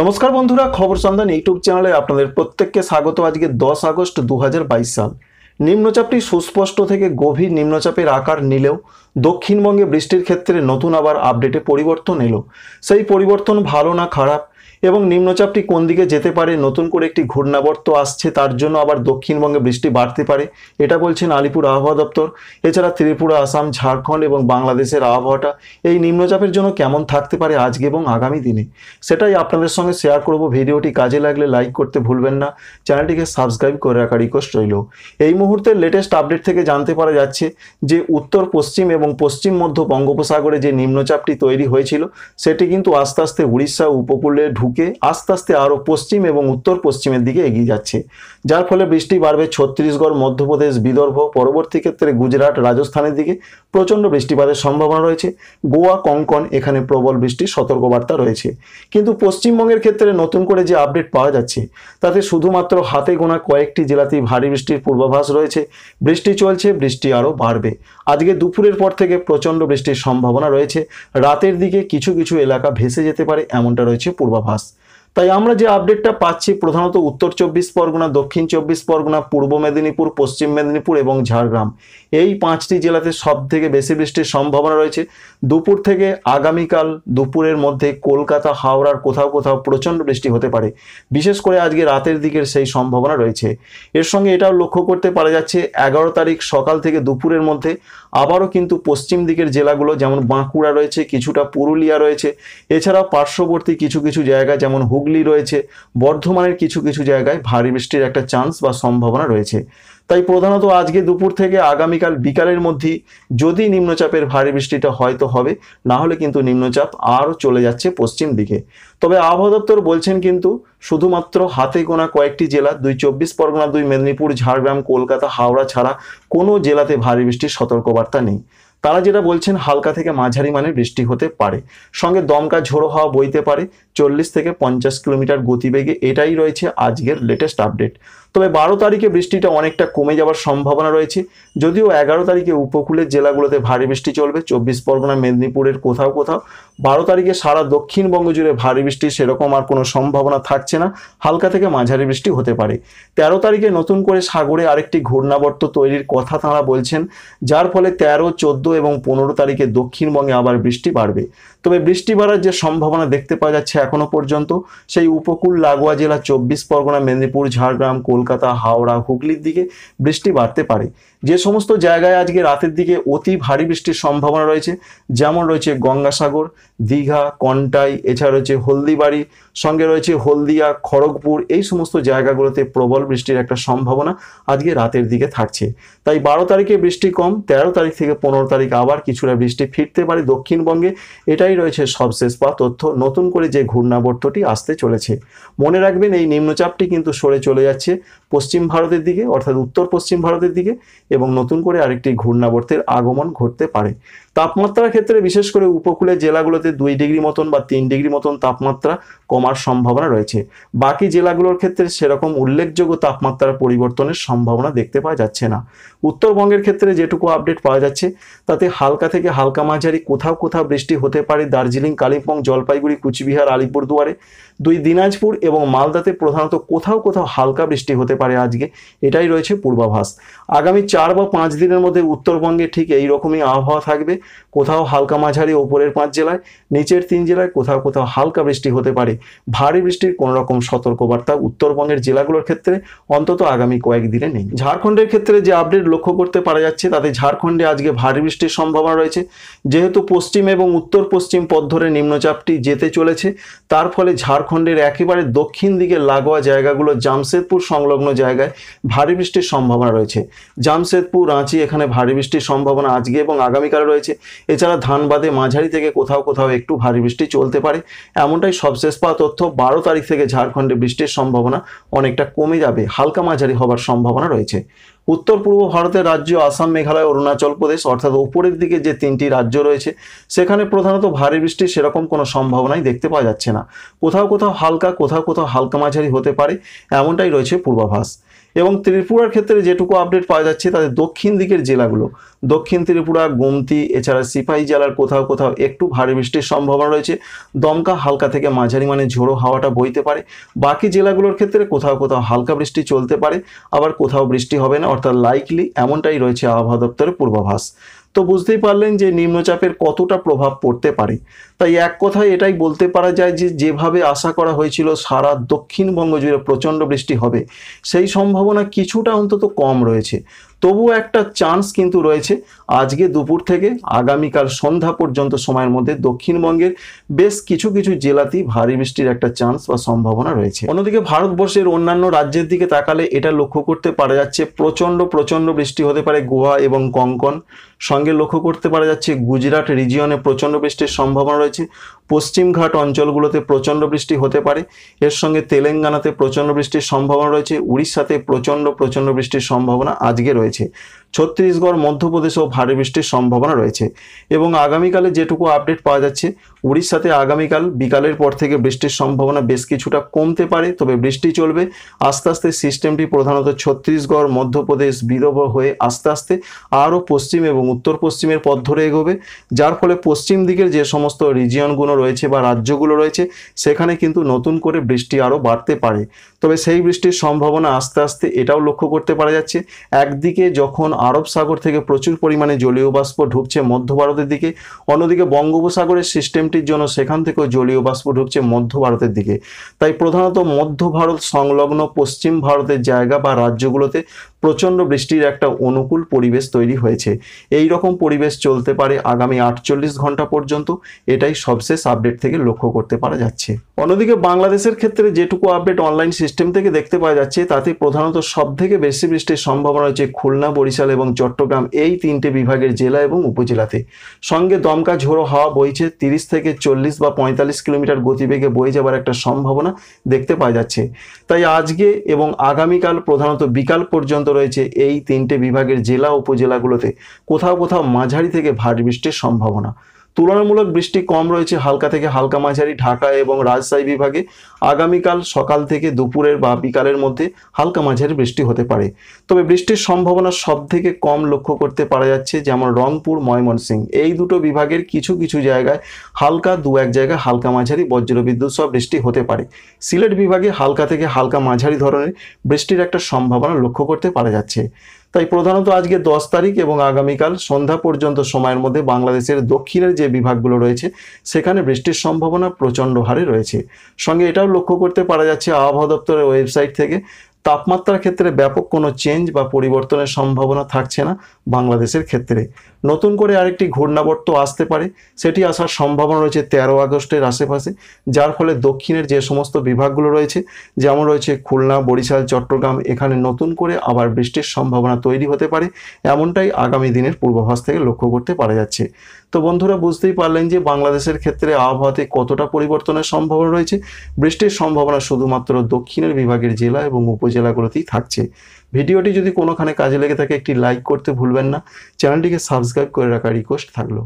নমস্কার বন্ধুরা খবর সন্ধান ইউটিউব চ্যানেলে আপনাদের প্রত্যেককে স্বাগত আজকে দশ আগস্ট দু সাল নিম্নচাপটি সুস্পষ্ট থেকে গভীর নিম্নচাপের আকার নিলেও দক্ষিণবঙ্গে বৃষ্টির ক্ষেত্রে নতুন আবার আপডেটে পরিবর্তন এলো সেই পরিবর্তন ভালো না খারাপ এবং নিম্নচাপটি কোন দিকে যেতে পারে নতুন করে একটি ঘূর্ণাবর্ত আসছে তার জন্য আবার দক্ষিণবঙ্গে বৃষ্টি বাড়তে পারে এটা বলছেন আলিপুর আবহাওয়া দপ্তর এছাড়া ত্রিপুরা আসাম ঝাড়খণ্ড এবং বাংলাদেশের আবহাওয়াটা এই নিম্নচাপের জন্য কেমন থাকতে পারে আজকে এবং আগামী দিনে সেটাই আপনাদের সঙ্গে শেয়ার করব ভিডিওটি কাজে লাগলে লাইক করতে ভুলবেন না চ্যানেলটিকে সাবস্ক্রাইব করে রাখা রিকোয়েস্ট রইল এই মুহূর্তে লেটেস্ট আপডেট থেকে জানতে পারা যাচ্ছে যে উত্তর পশ্চিম এবং পশ্চিম মধ্য বঙ্গোপসাগরে যে নিম্নচাপটি তৈরি হয়েছিল সেটি কিন্তু আস্তে আস্তে উড়িষ্যা উপকূলে ঢুক ঢুকে আস্তে আস্তে আরও পশ্চিম এবং উত্তর পশ্চিমের দিকে এগিয়ে যাচ্ছে যার ফলে বৃষ্টি বাড়বে ছত্তিশগড় মধ্যপ্রদেশ বিদর্ভ পরবর্তী ক্ষেত্রে গুজরাট রাজস্থানের দিকে প্রচণ্ড বৃষ্টিপাতের সম্ভাবনা রয়েছে গোয়া কঙ্কন এখানে প্রবল বৃষ্টির সতর্কবার্তা রয়েছে কিন্তু পশ্চিমবঙ্গের ক্ষেত্রে নতুন করে যে আপডেট পাওয়া যাচ্ছে তাতে শুধুমাত্র হাতে গোনা কয়েকটি জেলাতেই ভারী বৃষ্টির পূর্বাভাস রয়েছে বৃষ্টি চলছে বৃষ্টি আরও বাড়বে আজকে দুপুরের পর থেকে প্রচণ্ড বৃষ্টির সম্ভাবনা রয়েছে রাতের দিকে কিছু কিছু এলাকা ভেসে যেতে পারে এমনটা রয়েছে পূর্বাভাস তাই আমরা যে আপডেটটা পাচ্ছি প্রধানত উত্তর চব্বিশ পরগনা দক্ষিণ চব্বিশ পরগনা পূর্ব মেদিনীপুর পশ্চিম মেদিনীপুর এবং ঝাড়গ্রাম এই পাঁচটি জেলাতে সব থেকে বেশি বৃষ্টির সম্ভাবনা রয়েছে দুপুর থেকে আগামীকাল দুপুরের মধ্যে কলকাতা হাওড়ার কোথাও কোথাও প্রচণ্ড বৃষ্টি হতে পারে বিশেষ করে আজকে রাতের দিকের সেই সম্ভাবনা রয়েছে এর সঙ্গে এটাও লক্ষ্য করতে পারা যাচ্ছে এগারো তারিখ সকাল থেকে দুপুরের মধ্যে আবারও কিন্তু পশ্চিম দিকের জেলাগুলো যেমন বাঁকুড়া রয়েছে কিছুটা পুরুলিয়া রয়েছে এছাড়াও পার্শ্ববর্তী কিছু কিছু জায়গা যেমন হুগলি হুগলি রয়েছে বর্ধমানের কিছু কিছু জায়গায় ভারী বৃষ্টির একটা চান্স বা সম্ভাবনা রয়েছে তাই প্রধানত আজকে দুপুর থেকে আগামীকাল বিকালের মধ্যে যদি নিম্নচাপের ভারী বৃষ্টিটা হয়তো হবে না হলে কিন্তু নিম্নচাপ আরও চলে যাচ্ছে পশ্চিম দিকে তবে আবহাওয়া দপ্তর বলছেন কিন্তু শুধুমাত্র হাতে গোনা কয়েকটি জেলা দুই চব্বিশ পরগনা দুই মেদিনীপুর ঝাড়গ্রাম কলকাতা হাওড়া ছাড়া কোনো জেলাতে ভারী বৃষ্টির সতর্কবার্তা নেই তারা যেটা বলছেন হালকা থেকে মাঝারি মানের বৃষ্টি হতে পারে সঙ্গে দমকা ঝোড়ো হাওয়া বইতে পারে চল্লিশ থেকে পঞ্চাশ কিলোমিটার গতিবেগে এটাই রয়েছে আজকের লেটেস্ট আপডেট তবে বারো তারিখে বৃষ্টিটা অনেকটা কমে যাওয়ার সম্ভাবনা রয়েছে যদিও এগারো তারিখে উপকূলের জেলাগুলোতে ভারী বৃষ্টি চলবে চব্বিশ পরগনা মেদিনীপুরের কোথাও কোথাও বারো তারিখে সারা দক্ষিণবঙ্গ জুড়ে ভারী বৃষ্টি সেরকম আর কোনো সম্ভাবনা থাকছে না হালকা থেকে মাঝারি বৃষ্টি হতে পারে তেরো তারিখে নতুন করে সাগরে আরেকটি ঘূর্ণাবর্ত তৈরির কথা তাঁরা বলছেন যার ফলে তেরো চোদ্দ এবং পনেরো তারিখে দক্ষিণবঙ্গে আবার বৃষ্টি বাড়বে তবে বৃষ্টি বাড়ার যে সম্ভাবনা দেখতে পাওয়া যাচ্ছে এখনও পর্যন্ত সেই উপকূল লাগোয়া জেলা চব্বিশ পরগনা মেদিনীপুর ঝাড়গ্রাম কলকাতা হাওড়া হুগলির দিকে বৃষ্টি বাড়তে পারে যে সমস্ত জায়গায় আজকে রাতের দিকে অতি ভারী বৃষ্টির সম্ভাবনা রয়েছে যেমন রয়েছে গঙ্গাসাগর দীঘা কন্টাই এছাড়া রয়েছে হলদিবাড়ি সঙ্গে রয়েছে হলদিয়া খড়গপুর এই সমস্ত জায়গাগুলোতে প্রবল বৃষ্টির একটা সম্ভাবনা আজকে রাতের দিকে থাকছে তাই বারো তারিখে বৃষ্টি কম ১৩ তারিখ থেকে পনেরো তারিখ আবার কিছুটা বৃষ্টি ফিরতে পারে দক্ষিণবঙ্গে এটাই রয়েছে সবশেষ বা তথ্য নতুন করে যে ঘূর্ণাবর্তটি আসতে চলেছে মনে রাখবেন এই নিম্নচাপটি কিন্তু সরে চলে যাচ্ছে পশ্চিম ভারতের দিকে অর্থাৎ উত্তর পশ্চিম ভারতের দিকে এবং নতুন করে আরেকটি ঘূর্ণাবর্তের আগমন ঘটতে পারে তাপমাত্রার ক্ষেত্রে বিশেষ করে উপকূলে জেলাগুলোতে দুই ডিগ্রি মতন বা তিন ডিগ্রি মতন তাপমাত্রা কমার সম্ভাবনা রয়েছে বাকি জেলাগুলোর ক্ষেত্রে সেরকম উল্লেখযোগ্য তাপমাত্রার পরিবর্তনের সম্ভাবনা দেখতে পাওয়া যাচ্ছে না উত্তরবঙ্গের ক্ষেত্রে যেটুকু আপডেট পাওয়া যাচ্ছে তাতে হালকা থেকে হালকা মাঝারি কোথাও কোথাও বৃষ্টি হতে পারে দার্জিলিং কালিম্পং জলপাইগুড়ি কুচবিহার আলিপুরদুয়ারে দুই দিনাজপুর এবং মালদাতে প্রধানত কোথাও কোথাও হালকা বৃষ্টি হতে পারে আজকে এটাই রয়েছে পূর্বাভাস আগামী চার বা পাঁচ দিনের মধ্যে উত্তরবঙ্গে ঠিক এই রকমই আবহাওয়া থাকবে কোথাও হালকা মাঝারি ওপরের পাঁচ জেলায় নিচের তিন জেলায় কোথাও কোথাও হালকা বৃষ্টি হতে পারে ভারী বৃষ্টির কোনো রকম সতর্কবার্তা উত্তরবঙ্গের জেলাগুলোর ক্ষেত্রে অন্তত আগামী কয়েকদিনে নেই ঝাড়খণ্ডের ক্ষেত্রে যে আপডেট লক্ষ্য করতে পারা যাচ্ছে তাতে ঝাড়খণ্ডে আজকে ভারী বৃষ্টির সম্ভাবনা রয়েছে যেহেতু পশ্চিম এবং উত্তর পশ্চিম পথ ধরে নিম্নচাপটি যেতে চলেছে তার ফলে ঝাড়খণ্ডের একেবারে দক্ষিণ দিকে লাগোয়া জায়গাগুলো জামশেদপুর সংলগ্ন জায়গায় ভারী বৃষ্টির সম্ভাবনা রয়েছে জামশেদপুর রাঁচি এখানে ভারী বৃষ্টির সম্ভাবনা আজকে এবং আগামীকাল রয়েছে গেছে এছাড়া ধানবাদে মাঝারি থেকে কোথাও কোথাও একটু ভারী বৃষ্টি চলতে পারে এমনটাই সবশেষ পাওয়া তথ্য বারো তারিখ থেকে ঝাড়খণ্ডে বৃষ্টির সম্ভাবনা অনেকটা কমে যাবে হালকা মাঝারি হবার সম্ভাবনা রয়েছে উত্তর পূর্ব ভারতের রাজ্য আসাম মেঘালয় অরুণাচল প্রদেশ অর্থাৎ উপরের দিকে যে তিনটি রাজ্য রয়েছে সেখানে প্রধানত ভারী বৃষ্টি সেরকম কোনো সম্ভাবনাই দেখতে পাওয়া যাচ্ছে না কোথাও কোথাও হালকা কোথাও কোথাও হালকা মাঝারি হতে পারে এমনটাই রয়েছে পূর্বাভাস এবং ত্রিপুরার ক্ষেত্রে যেটুকু আপডেট পাওয়া যাচ্ছে তাদের দক্ষিণ দিকের জেলাগুলো দক্ষিণ ত্রিপুরা গোমতি এছাড়া সিপাহি জেলার কোথাও কোথাও একটু ভারী বৃষ্টির সম্ভাবনা রয়েছে দমকা হালকা থেকে মাঝারি মানে ঝোড়ো হাওয়াটা বইতে পারে বাকি জেলাগুলোর ক্ষেত্রে কোথাও কোথাও হালকা বৃষ্টি চলতে পারে আবার কোথাও বৃষ্টি হবে না অর্থাৎ লাইকলি এমনটাই রয়েছে আবহাওয়া দপ্তরের পূর্বাভাস তো বুঝতেই পারলেন যে নিম্নচাপের কতটা প্রভাব পড়তে পারে তাই এক কথায় এটাই বলতে পারা যায় যে যেভাবে আশা করা হয়েছিল সারা দক্ষিণবঙ্গ জুড়ে প্রচণ্ড বৃষ্টি হবে সেই সম্ভাবনা কিছুটা অন্তত কম রয়েছে তবু একটা চান্স কিন্তু রয়েছে আজকে দুপুর থেকে আগামীকাল সন্ধ্যা পর্যন্ত সময়ের মধ্যে দক্ষিণবঙ্গের বেশ কিছু কিছু জেলাতেই ভারী বৃষ্টির একটা চান্স বা সম্ভাবনা রয়েছে অন্যদিকে ভারতবর্ষের অন্যান্য রাজ্যের দিকে তাকালে এটা লক্ষ্য করতে পারা যাচ্ছে প্রচণ্ড প্রচণ্ড বৃষ্টি হতে পারে গোয়া এবং কঙ্কন সঙ্গে লক্ষ্য করতে পারা যাচ্ছে গুজরাট রিজিয়নে প্রচণ্ড বৃষ্টির সম্ভাবনা রয়েছে পশ্চিমঘাট অঞ্চলগুলোতে প্রচণ্ড বৃষ্টি হতে পারে এর সঙ্গে তেলেঙ্গানাতে প্রচণ্ড বৃষ্টির সম্ভাবনা রয়েছে উড়িষ্যাতে প্রচণ্ড প্রচণ্ড বৃষ্টির সম্ভাবনা আজকে রয়েছে ছত্তিশগড় মধ্যপ্রদেশ ও ভারী বৃষ্টির সম্ভাবনা রয়েছে এবং আগামীকালে যেটুকু আপডেট পাওয়া যাচ্ছে উড়িষ্যাতে আগামীকাল বিকালের পর থেকে বৃষ্টির সম্ভাবনা বেশ কিছুটা কমতে পারে তবে বৃষ্টি চলবে আস্তে আস্তে সিস্টেমটি প্রধানত ছত্তিশগড় মধ্যপ্রদেশ বিদর্ভ হয়ে আস্তে আস্তে আরও পশ্চিম এবং উত্তর পশ্চিমের পথ ধরে এগোবে যার ফলে পশ্চিম দিকের যে সমস্ত রিজিয়নগুলো রয়েছে বা রাজ্যগুলো রয়েছে সেখানে কিন্তু নতুন করে বৃষ্টি আরও বাড়তে পারে তবে সেই বৃষ্টির সম্ভাবনা আস্তে আস্তে এটাও লক্ষ্য করতে পারা যাচ্ছে একদিকে যখন আরব সাগর থেকে প্রচুর পরিমাণে জলীয় বাষ্প ঢুকছে মধ্য ভারতের দিকে অন্যদিকে বঙ্গোপসাগরের সিস্টেমটির জন্য সেখান থেকেও জলীয় বাষ্প ঢুকছে মধ্য ভারতের দিকে তাই প্রধানত মধ্য ভারত সংলগ্ন পশ্চিম ভারতের জায়গা বা রাজ্যগুলোতে প্রচণ্ড বৃষ্টির একটা অনুকূল পরিবেশ তৈরি হয়েছে এই রকম পরিবেশ চলতে পারে আগামী আটচল্লিশ ঘন্টা পর্যন্ত এটাই সবশেষ আপডেট থেকে লক্ষ্য করতে পারা যাচ্ছে অন্যদিকে বাংলাদেশের ক্ষেত্রে যেটুকু আপডেট অনলাইন সিস্টেম থেকে দেখতে পাওয়া যাচ্ছে তাতে প্রধানত সব থেকে বেশি বৃষ্টির সম্ভাবনা রয়েছে খুলনা বরিশাল এবং চট্টগ্রাম এই তিনটে বিভাগের জেলা এবং উপজেলাতে সঙ্গে দমকা ঝোড়ো হাওয়া বইছে তিরিশ থেকে চল্লিশ বা পঁয়তাল্লিশ কিলোমিটার গতিবেগে বয়ে যাবার একটা সম্ভাবনা দেখতে পাওয়া যাচ্ছে তাই আজকে এবং আগামীকাল প্রধানত বিকাল পর্যন্ত অব্যাহত রয়েছে এই তিনটে বিভাগের জেলা উপজেলাগুলোতে কোথাও কোথাও মাঝারি থেকে ভারী বৃষ্টির সম্ভাবনা তুলনামূলক বৃষ্টি কম রয়েছে হালকা থেকে হালকা মাঝারি ঢাকা এবং রাজশাহী বিভাগে আগামীকাল সকাল থেকে দুপুরের বা বিকালের মধ্যে হালকা মাঝারি বৃষ্টি হতে পারে তবে বৃষ্টির সম্ভাবনা সব থেকে কম লক্ষ্য করতে পারা যাচ্ছে যেমন রংপুর ময়মনসিং এই দুটো বিভাগের কিছু কিছু জায়গায় হালকা দু এক জায়গায় হালকা মাঝারি বজ্রবিদ্যুৎ সহ বৃষ্টি হতে পারে সিলেট বিভাগে হালকা থেকে হালকা মাঝারি ধরনের বৃষ্টির একটা সম্ভাবনা লক্ষ্য করতে পারা যাচ্ছে তাই প্রধানত আজকে দশ তারিখ এবং আগামীকাল সন্ধ্যা পর্যন্ত সময়ের মধ্যে বাংলাদেশের দক্ষিণের যে বিভাগগুলো রয়েছে সেখানে বৃষ্টির সম্ভাবনা প্রচণ্ড হারে রয়েছে সঙ্গে এটাও লক্ষ্য করতে পারা যাচ্ছে আবহাওয়া দপ্তরের ওয়েবসাইট থেকে তাপমাত্রার ক্ষেত্রে ব্যাপক কোনো চেঞ্জ বা পরিবর্তনের সম্ভাবনা থাকছে না বাংলাদেশের ক্ষেত্রে নতুন করে আরেকটি ঘূর্ণাবর্ত আসতে পারে সেটি আসার সম্ভাবনা রয়েছে তেরো আগস্টের আশেপাশে যার ফলে দক্ষিণের যে সমস্ত বিভাগগুলো রয়েছে যেমন রয়েছে খুলনা বরিশাল চট্টগ্রাম এখানে নতুন করে আবার বৃষ্টির সম্ভাবনা তৈরি হতে পারে এমনটাই আগামী দিনের পূর্বাভাস থেকে লক্ষ্য করতে পারা যাচ্ছে তো বন্ধুরা বুঝতেই পারলেন যে বাংলাদেশের ক্ষেত্রে আবহাওয়াতে কতটা পরিবর্তনের সম্ভাবনা রয়েছে বৃষ্টির সম্ভাবনা শুধুমাত্র দক্ষিণের বিভাগের জেলা এবং উপজেলা জেলাগুলোতেই থাকছে ভিডিওটি যদি কোনোখানে কাজে লেগে থাকে একটি লাইক করতে ভুলবেন না চ্যানেলটিকে সাবস্ক্রাইব করে রাখার রিকোয়েস্ট থাকলো